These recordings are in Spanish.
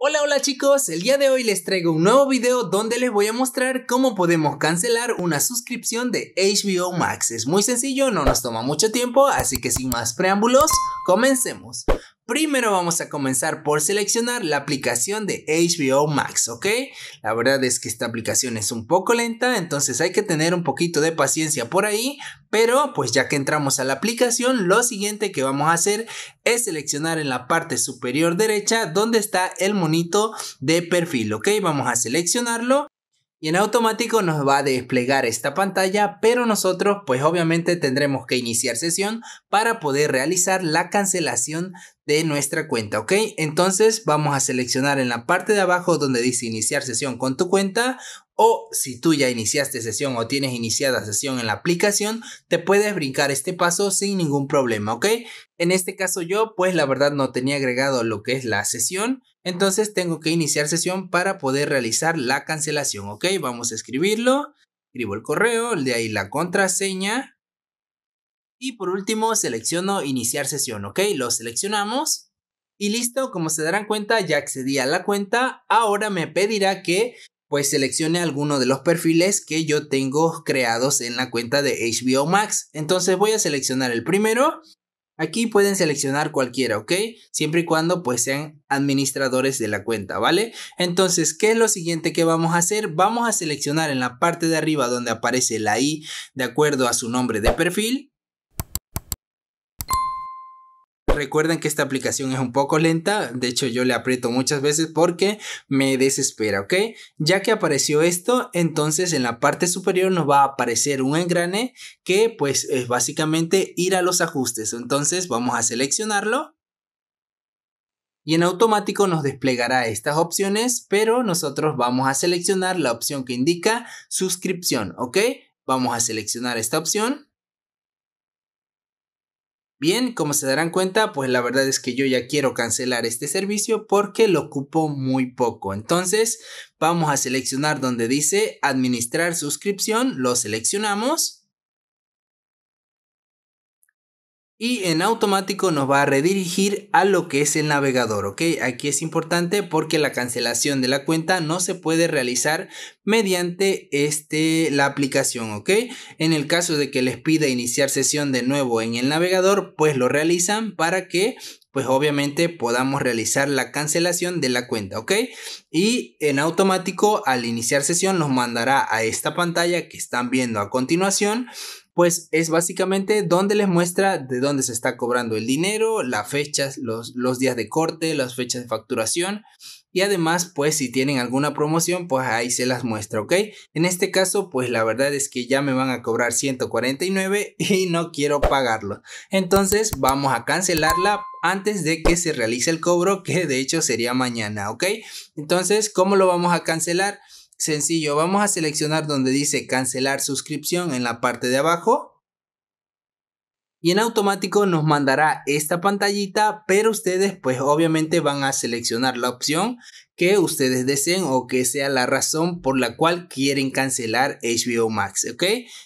Hola hola chicos, el día de hoy les traigo un nuevo video donde les voy a mostrar cómo podemos cancelar una suscripción de HBO Max. Es muy sencillo, no nos toma mucho tiempo, así que sin más preámbulos, comencemos. Primero vamos a comenzar por seleccionar la aplicación de HBO Max, ¿ok? La verdad es que esta aplicación es un poco lenta, entonces hay que tener un poquito de paciencia por ahí, pero pues ya que entramos a la aplicación, lo siguiente que vamos a hacer es seleccionar en la parte superior derecha donde está el monito de perfil, ¿ok? Vamos a seleccionarlo y en automático nos va a desplegar esta pantalla, pero nosotros pues obviamente tendremos que iniciar sesión para poder realizar la cancelación de nuestra cuenta, ¿ok? Entonces vamos a seleccionar en la parte de abajo donde dice iniciar sesión con tu cuenta o si tú ya iniciaste sesión o tienes iniciada sesión en la aplicación, te puedes brincar este paso sin ningún problema, ¿ok? En este caso yo, pues la verdad no tenía agregado lo que es la sesión, entonces tengo que iniciar sesión para poder realizar la cancelación. Ok, vamos a escribirlo. Escribo el correo, de ahí la contraseña. Y por último selecciono iniciar sesión. Ok, lo seleccionamos. Y listo, como se darán cuenta, ya accedí a la cuenta. Ahora me pedirá que pues seleccione alguno de los perfiles que yo tengo creados en la cuenta de HBO Max. Entonces voy a seleccionar el primero Aquí pueden seleccionar cualquiera, ¿ok? Siempre y cuando pues sean administradores de la cuenta, ¿vale? Entonces, ¿qué es lo siguiente que vamos a hacer? Vamos a seleccionar en la parte de arriba donde aparece la I de acuerdo a su nombre de perfil Recuerden que esta aplicación es un poco lenta, de hecho yo le aprieto muchas veces porque me desespera, ¿ok? Ya que apareció esto, entonces en la parte superior nos va a aparecer un engrane que pues es básicamente ir a los ajustes, entonces vamos a seleccionarlo y en automático nos desplegará estas opciones, pero nosotros vamos a seleccionar la opción que indica suscripción, ¿ok? Vamos a seleccionar esta opción Bien, como se darán cuenta, pues la verdad es que yo ya quiero cancelar este servicio porque lo ocupo muy poco. Entonces, vamos a seleccionar donde dice administrar suscripción, lo seleccionamos y en automático nos va a redirigir a lo que es el navegador, ¿ok? Aquí es importante porque la cancelación de la cuenta no se puede realizar mediante este, la aplicación, ¿ok? En el caso de que les pida iniciar sesión de nuevo en el navegador, pues lo realizan para que pues obviamente podamos realizar la cancelación de la cuenta, ¿ok? Y en automático al iniciar sesión nos mandará a esta pantalla que están viendo a continuación pues es básicamente donde les muestra de dónde se está cobrando el dinero, las fechas, los, los, días de corte, las fechas de facturación y además pues si tienen alguna promoción pues ahí se las muestra, ¿ok? En este caso pues la verdad es que ya me van a cobrar 149 y no quiero pagarlo. Entonces vamos a cancelarla antes de que se realice el cobro, que de hecho sería mañana, ¿ok? Entonces, ¿cómo lo vamos a cancelar? Sencillo, vamos a seleccionar donde dice cancelar suscripción en la parte de abajo. Y en automático nos mandará esta pantallita, pero ustedes pues obviamente van a seleccionar la opción que ustedes deseen o que sea la razón por la cual quieren cancelar HBO Max, ¿ok?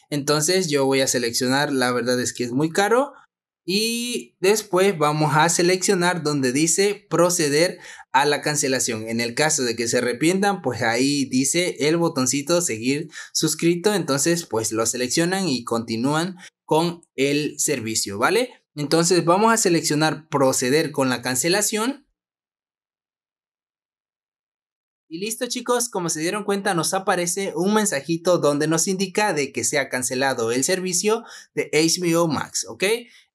Entonces yo voy a seleccionar, la verdad es que es muy caro, y después vamos a seleccionar donde dice proceder a la cancelación. En el caso de que se arrepientan, pues ahí dice el botoncito seguir suscrito, entonces pues lo seleccionan y continúan con el servicio, ¿vale? Entonces vamos a seleccionar proceder con la cancelación. Y listo chicos, como se dieron cuenta nos aparece un mensajito donde nos indica de que se ha cancelado el servicio de HBO Max, ¿ok?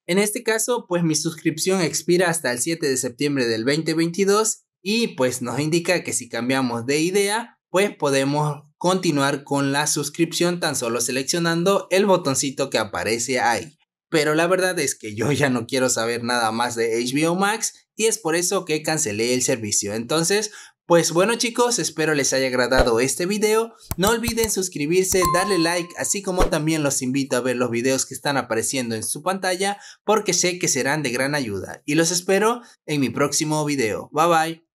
En este caso, pues mi suscripción expira hasta el 7 de septiembre del 2022 y pues nos indica que si cambiamos de idea, pues podemos continuar con la suscripción tan solo seleccionando el botoncito que aparece ahí. Pero la verdad es que yo ya no quiero saber nada más de HBO Max y es por eso que cancelé el servicio. Entonces, pues bueno chicos, espero les haya agradado este video, no olviden suscribirse, darle like, así como también los invito a ver los videos que están apareciendo en su pantalla porque sé que serán de gran ayuda y los espero en mi próximo video. Bye bye.